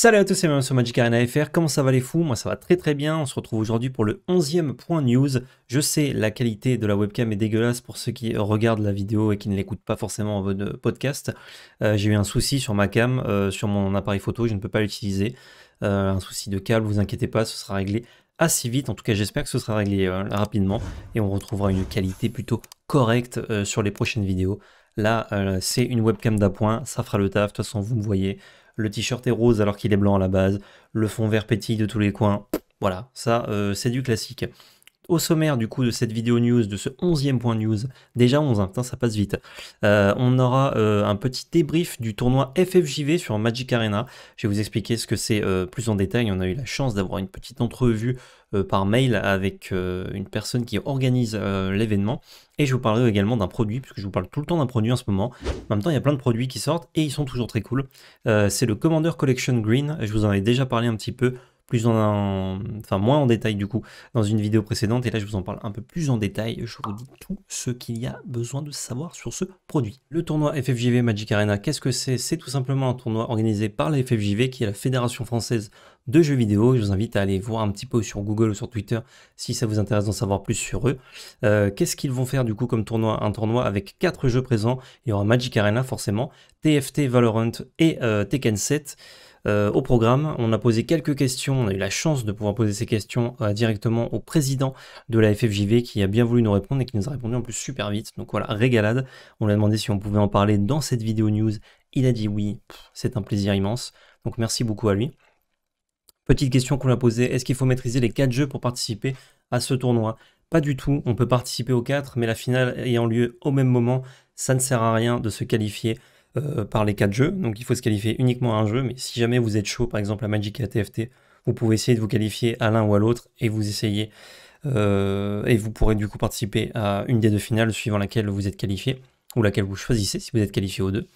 Salut à tous, bienvenue sur Magic Arena FR. Comment ça va les fous Moi ça va très très bien. On se retrouve aujourd'hui pour le 11e point news. Je sais, la qualité de la webcam est dégueulasse pour ceux qui regardent la vidéo et qui ne l'écoutent pas forcément en mode euh, podcast. Euh, j'ai eu un souci sur ma cam, euh, sur mon appareil photo, je ne peux pas l'utiliser. un souci de câble, vous inquiétez pas, ce sera réglé assez vite. En tout cas, j'espère que ce sera réglé rapidement et on retrouvera une qualité plutôt correcte sur les prochaines vidéos. Là, c'est une webcam d'appoint, ça fera le taf. De toute façon, vous me voyez, le t-shirt est rose alors qu'il est blanc à la base, le fond vert pétille de tous les coins. Voilà, ça euh, c'est du classique. Au sommaire du coup de cette vidéo news, de ce 11e point news, déjà 11, hein, ça passe vite, euh, on aura euh, un petit débrief du tournoi FFJV sur Magic Arena. Je vais vous expliquer ce que c'est euh, plus en détail. On a eu la chance d'avoir une petite entrevue par mail avec une personne qui organise l'événement. Et je vous parlerai également d'un produit, puisque je vous parle tout le temps d'un produit en ce moment. En même temps, il y a plein de produits qui sortent et ils sont toujours très cool. c'est le Commander Collection Green. Je vous en ai déjà parlé un petit peu plus en, enfin moins en détail du coup dans une vidéo précédente et là je vous en parle un peu plus en détail. Je vous dis tout ce qu'il y a besoin de savoir sur ce produit. Le tournoi FFJV Magic Arena, qu'est-ce que c'est C'est tout simplement un tournoi organisé par la FFJV qui est la Fédération française de jeux vidéo. Je vous invite à aller voir un petit peu sur Google ou sur Twitter si ça vous intéresse d'en savoir plus sur eux. Euh, qu'est-ce qu'ils vont faire du coup comme tournoi Un tournoi avec quatre jeux présents. Il y aura Magic Arena forcément, TFT, Valorant et euh, Tekken 7. Euh, au programme, on a posé quelques questions, on a eu la chance de pouvoir poser ces questions euh, directement au président de la FFJV qui a bien voulu nous répondre et qui nous a répondu en plus super vite. Donc voilà, régalade. On lui a demandé si on pouvait en parler dans cette vidéo news. Il a dit oui, c'est un plaisir immense. Donc merci beaucoup à lui. Petite question qu'on a posée, est-ce qu'il faut maîtriser les quatre jeux pour participer à ce tournoi Pas du tout, on peut participer aux quatre, mais la finale ayant lieu au même moment, ça ne sert à rien de se qualifier euh, par les quatre jeux. Donc il faut se qualifier uniquement à un jeu, mais si jamais vous êtes chaud, par exemple à Magic et à TFT, vous pouvez essayer de vous qualifier à l'un ou à l'autre et vous essayez. Euh, et vous pourrez du coup participer à une des deux finales suivant laquelle vous êtes qualifié, ou laquelle vous choisissez si vous êtes qualifié aux deux.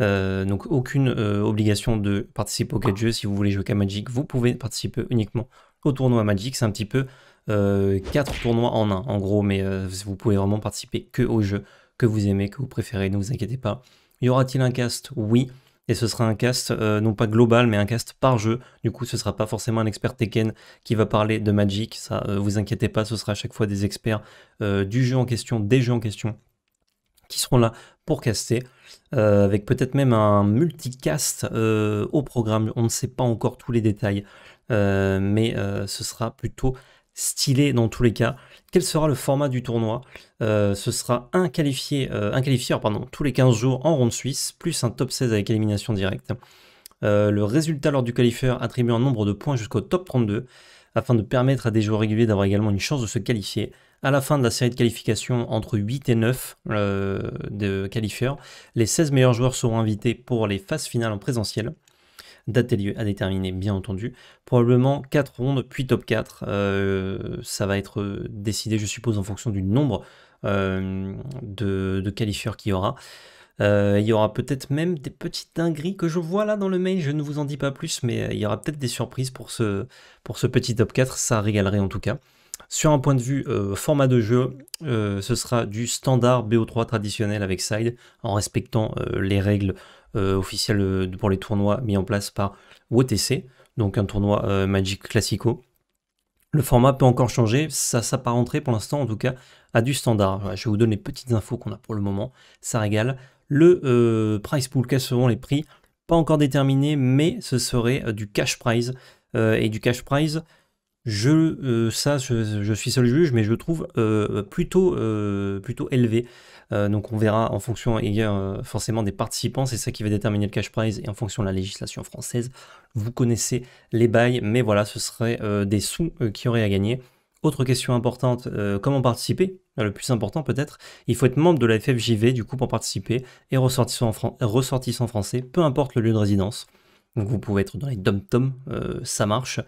Euh, donc aucune obligation de participer aux quatre jeux. Si vous voulez jouer qu'à Magic, vous pouvez participer uniquement au tournoi Magic. C'est un petit peu quatre tournois en un, en gros, mais vous pouvez vraiment participer que aux jeux que vous aimez, que vous préférez, ne vous inquiétez pas. Y aura-t-il un cast Oui. Et ce sera un cast, euh, non pas global, mais un cast par jeu. Du coup, ce ne sera pas forcément un expert Tekken qui va parler de Magic. Ça, euh, vous inquiétez pas, ce sera à chaque fois des experts euh, du jeu en question, des jeux en question, qui seront là pour caster. avec peut-être même un multicast au programme. On ne sait pas encore tous les détails. mais ce sera plutôt stylé dans tous les cas. Quel sera le format du tournoi euh, Ce sera un qualifié, euh, un qualifieur tous les 15 jours en ronde suisse, plus un top 16 avec élimination directe. Euh, le résultat lors du qualifieur attribue un nombre de points jusqu'au top 32, afin de permettre à des joueurs réguliers d'avoir également une chance de se qualifier. À la fin de la série de qualifications, entre 8 et 9 de qualifieurs, les 16 meilleurs joueurs seront invités pour les phases finales en présentiel date et lieu à déterminer, bien entendu. Probablement 4 rondes, puis top 4. Euh, ça va être euh, décidé, je suppose, en fonction du nombre euh, de, de qualifieurs qu'il y aura. il y aura peut-être même des petites dingueries que je vois là dans le mail, je ne vous en dis pas plus, mais il y aura peut-être des surprises pour ce, pour ce petit top 4, ça régalerait en tout cas. Sur un point de vue format de jeu, ce sera du standard BO3 traditionnel avec side, en respectant les règles euh, officiel euh, pour les tournois mis en place par WTC, donc un tournoi euh, Magic Classico. Le format peut encore changer, ça s'apparenterait pour l'instant en tout cas à du standard. Je vous donne les petites infos qu'on a pour le moment, ça régale. Le price pool, quels seront les prix Pas encore déterminé, mais ce serait du cash prize. et du cash prize, je, euh, ça, je, suis seul juge, mais je trouve euh, plutôt, euh, plutôt élevé. donc on verra en fonction forcément des participants, c'est ça qui va déterminer le cash prize et en fonction de la législation française. Vous connaissez les bails, mais voilà, ce serait des sous qui auraient à gagner. Autre question importante, comment participer Le plus important peut-être, il faut être membre de la FFJV du coup pour participer et ressortissant, ressortissant français, peu importe le lieu de résidence. Donc vous pouvez être dans les dom-tom, ça marche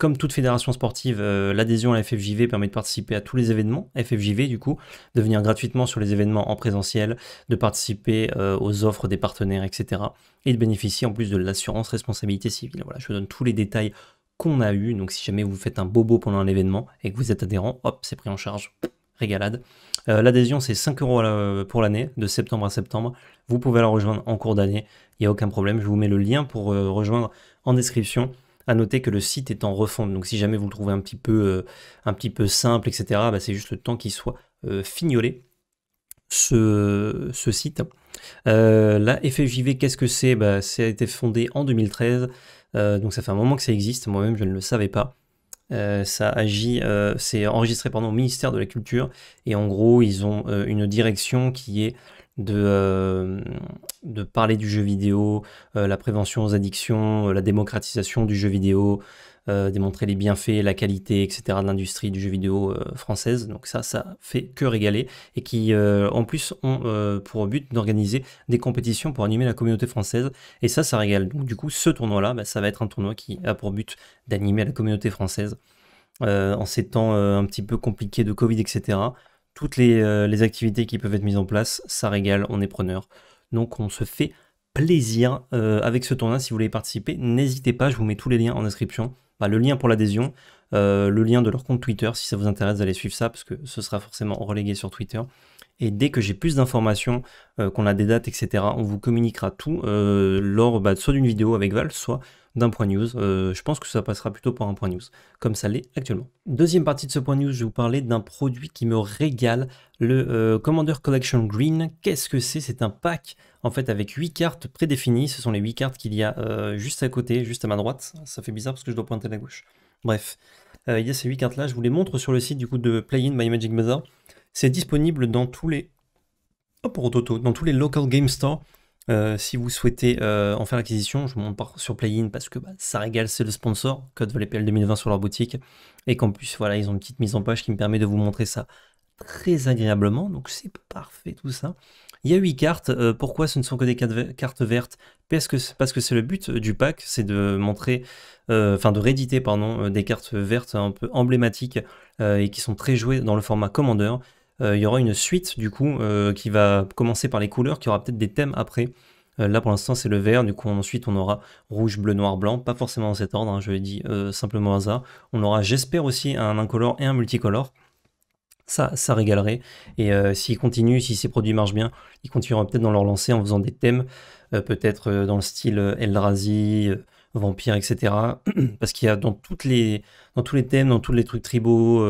comme toute fédération sportive, euh, l'adhésion à la FFJV permet de participer à tous les événements, FFJV du coup, de venir gratuitement sur les événements en présentiel, de participer euh, aux offres des partenaires, etc. Et de bénéficier en plus de l'assurance responsabilité civile. Voilà, je vous donne tous les détails qu'on a eu. Donc si jamais vous faites un bobo pendant un événement et que vous êtes adhérent, hop, c'est pris en charge. Régalade. Euh, l'adhésion, c'est 5 euros pour l'année, de septembre à septembre. Vous pouvez la rejoindre en cours d'année, il n'y a aucun problème. Je vous mets le lien pour rejoindre en description. À noter que le site est en refonte, donc si jamais vous le trouvez un petit peu, euh, un petit peu simple, etc., bah, c'est juste le temps qu'il soit euh, fignolé. Ce, site. Euh, la FFJV, qu'est-ce que c'est bah, Ça été fondé en 2013, donc ça fait un moment que ça existe, moi-même je ne le savais pas. ça agit, c'est enregistré pendant au ministère de la Culture et en gros ils ont une direction qui est euh, de, parler du jeu vidéo, euh, la prévention aux addictions, euh, la démocratisation du jeu vidéo, démontrer les bienfaits, la qualité, etc. de l'industrie du jeu vidéo française. Donc ça, ça fait que régaler et qui en plus ont pour but d'organiser des compétitions pour animer la communauté française. Et ça, ça régale. Donc du coup, ce tournoi-là, bah, ça va être un tournoi qui a pour but d'animer la communauté française. en ces temps un petit peu compliqués de Covid, etc toutes euh, les, activités qui peuvent être mises en place, ça régale, on est preneur. Donc on se fait plaisir euh, avec ce tournoi. Si vous voulez participer, n'hésitez pas, je vous mets tous les liens en description. Bah, le lien pour l'adhésion, euh, le lien de leur compte Twitter, si ça vous intéresse d'aller suivre ça, parce que ce sera forcément relégué sur Twitter. Et dès que j'ai plus d'informations, qu'on a des dates, etc., on vous communiquera tout lors bah, soit d'une vidéo avec Val, soit d'un point news. Euh, je pense que ça passera plutôt par un point news, comme ça l'est actuellement. Deuxième partie de ce point news, je vais vous parler d'un produit qui me régale, le euh, Commander Collection Green. Qu'est-ce que c'est C'est un pack en fait avec huit cartes prédéfinies. Ce sont les huit cartes qu'il y a euh, juste à côté, juste à ma droite. Ça fait bizarre parce que je dois pointer à la gauche. Bref, il y a ces 8 cartes là, je vous les montre sur le site du coup de Play-in by Magic Bazaar. C'est disponible dans tous les... Oh pour Toto, dans tous les local game stores euh, si vous souhaitez euh, en faire l'acquisition, je vous montre sur Playin parce que bah, ça régale, c'est le sponsor, Code 2020 sur leur boutique. Et qu'en plus, voilà, ils ont une petite mise en page qui me permet de vous montrer ça très agréablement. Donc c'est parfait tout ça. Il y a 8 cartes. Euh, pourquoi ce ne sont que des cartes vertes Parce que c'est le but du pack, c'est de montrer, enfin de rééditer, pardon, des cartes vertes un peu emblématiques et qui sont très jouées dans le format Commander. Euh, il y aura une suite du coup euh, qui va commencer par les couleurs, qui aura peut-être des thèmes après. Euh, là pour l'instant c'est le vert, du coup ensuite on aura rouge, bleu, noir, blanc, pas forcément dans cet ordre, hein, je l'ai dit simplement simplement hasard. On aura j'espère aussi un incolore et un multicolore. Ça, ça régalerait. Et s'ils continuent, si ces produits marchent bien, ils continueront peut-être dans leur lancer en faisant des thèmes, peut-être dans le style Eldrazi, vampire, etc. Parce qu'il y a dans, toutes les, dans tous les thèmes, dans tous les trucs tribaux,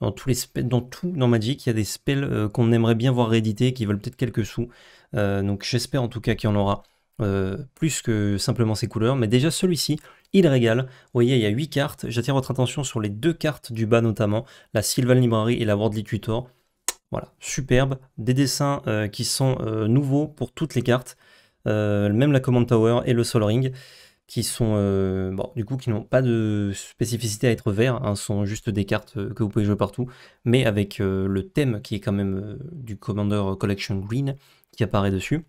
dans tous les tout, dans Magic, il y a des spells euh, qu'on aimerait bien voir réédités, qui veulent peut-être quelques sous. Euh, donc j'espère en tout cas qu'il y en aura. Euh, plus que simplement ces couleurs, mais déjà celui-ci, il régale. Vous voyez, il y a 8 cartes. J'attire votre attention sur les deux cartes du bas notamment, la Sylvan Library et la Worldly Tutor. Voilà, superbe. Des dessins qui sont nouveaux pour toutes les cartes, même la Command Tower et le Sol Ring qui sont euh, bon, du coup qui n'ont pas de spécificité à être vert, hein, sont juste des cartes euh, que vous pouvez jouer partout, mais avec euh, le thème qui est quand même du Commander Collection Green qui apparaît dessus.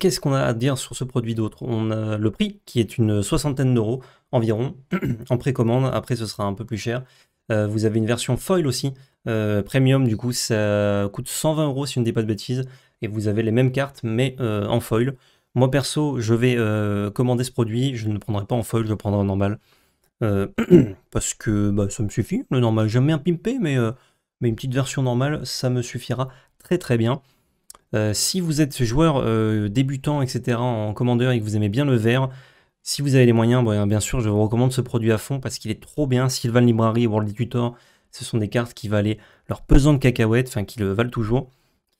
Qu'est-ce qu'on a à dire sur ce produit d'autre On a le prix qui est une soixantaine d'euros environ en précommande. Après, ce sera un peu plus cher. vous avez une version foil aussi, premium. Du coup, ça coûte 120 euros si je ne dis pas de bêtises. Et vous avez les mêmes cartes mais en foil. Moi perso, je vais euh, commander ce produit, je ne le prendrai pas en folle, je le prendrai en normal. Euh, parce que bah, ça me suffit, le normal. J'aime un pimper, mais, euh, mais, une petite version normale, ça me suffira très très bien. si vous êtes joueur débutant, etc., en commandeur et que vous aimez bien le vert, si vous avez les moyens, bah, bien sûr, je vous recommande ce produit à fond parce qu'il est trop bien. Sylvan Library, World Tutor, ce sont des cartes qui valent leur pesant de cacahuètes, enfin qui le valent toujours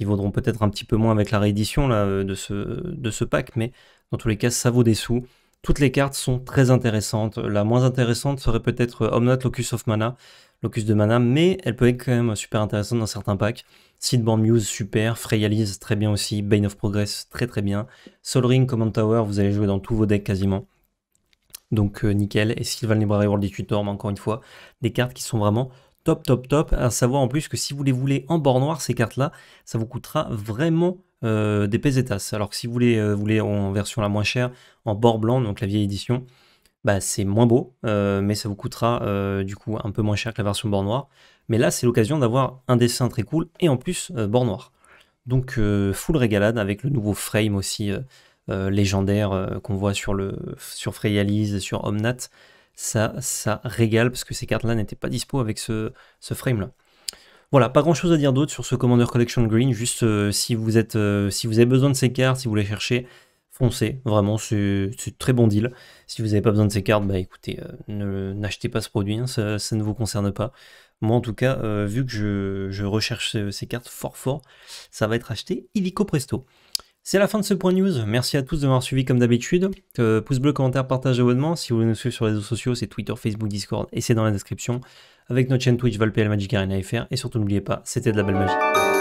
vaudront peut-être un petit peu moins avec la réédition euh, de, ce, pack, mais dans tous les cas, ça vaut des sous. Toutes les cartes sont très intéressantes. La moins intéressante serait peut-être euh, Omnat Locus of Mana, Locus de Mana, mais elle peut être quand même super intéressante dans certains packs. Seedborn Muse, super. Freyalise, très bien aussi. Bane of Progress, très très bien. Sol Ring, Command Tower, vous allez jouer dans tous vos decks quasiment. Donc euh, nickel. Et Sylvan Library World des Tutor, encore une fois, des cartes qui sont vraiment top, top, top. À savoir en plus que si vous les voulez en bord noir, ces cartes-là, ça vous coûtera vraiment euh, des pesetas. Alors que si vous les euh, voulez en version la moins chère, en bord blanc, donc la vieille édition, bah, c'est moins beau, euh, mais ça vous coûtera du coup un peu moins cher que la version bord noir. Mais là, c'est l'occasion d'avoir un dessin très cool et en plus bord noir. Donc full régalade avec le nouveau frame aussi légendaire qu'on voit sur, le, sur sur Omnat ça, ça régale parce que ces cartes-là n'étaient pas dispo avec ce, frame-là. Voilà, pas grand chose à dire d'autre sur ce Commander Collection Green, juste euh, si, vous êtes, euh, si vous avez besoin de ces cartes, si vous les cherchez, foncez, vraiment, c'est très bon deal. Si vous n'avez pas besoin de ces cartes, bah écoutez, euh, ne n'achetez pas ce produit, hein. ça, ne vous concerne pas. Moi en tout cas, vu que je, recherche ces cartes fort fort, ça va être acheté illico presto. C'est la fin de ce point news. Merci à tous de m'avoir suivi comme d'habitude. Euh, pouce bleu, commentaire, partage, abonnement. Si vous voulez nous suivre sur les réseaux sociaux, c'est Twitter, Facebook, Discord et c'est dans la description. Avec notre chaîne Twitch, Valpl Magic Et surtout, n'oubliez pas, c'était de la belle magie.